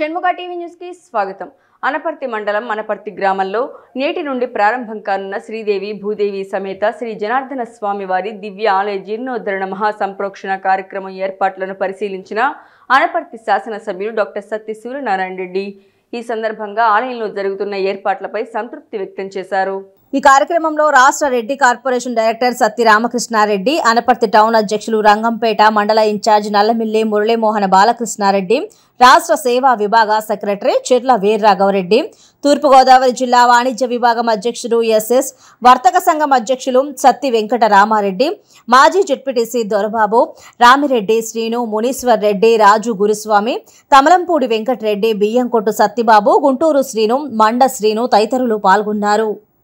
Shanmukha TV న్యూస్కి స్వాగతం అనపర్తి మండలం అనపర్తి గ్రామంలో నేటి నుండి ప్రారంభం కానున్న శ్రీదేవి భూదేవి సమేత శ్రీ జనార్దన స్వామివారి దివ్య ఆలయ జీర్ణోద్ధరణ మహాసంప్రోక్షణ కార్యక్రమం ఏర్పాట్లను పరిశీలించిన అనపర్తి శాసనసభ్యులు డాక్టర్ సత్య సూర్యనారాయణ రెడ్డి ఈ సందర్భంగా ఆలయంలో జరుగుతున్న ఏర్పాట్లపై సంతృప్తి వ్యక్తం చేశారు ఈ కార్యక్రమంలో రాష్ట్ర Reddy corporation director Satti Ramakrishna Reddy Anaparthi town అధ్యక్షులు రంగంపేట మండల ఇన్ఛార్జ్ నల్లమిల్లి మురళీమోహన్ బాలకృష్ణారెడ్డి రాష్ట్ర సేవా విభాగ సెక్రటరీ చెర్ల వీర్రాఘవరెడ్డి తూర్పుగోదావరి జిల్లా వాణిజ్య విభాగం అధ్యక్షుడు ఎస్ఎస్ వర్తక సంఘం అధ్యక్షులు సత్తి వెంకట రామారెడ్డి మాజీ జడ్పీటీసీ దొరబాబు రామిరెడ్డి శ్రీను మునీశ్వర్ రెడ్డి రాజు గురుస్వామి తమలంపూడి వెంకటరెడ్డి బియ్యంకొట్టు సత్తిబాబు గుంటూరు శ్రీను మండ శ్రీను తదితరులు పాల్గొన్నారు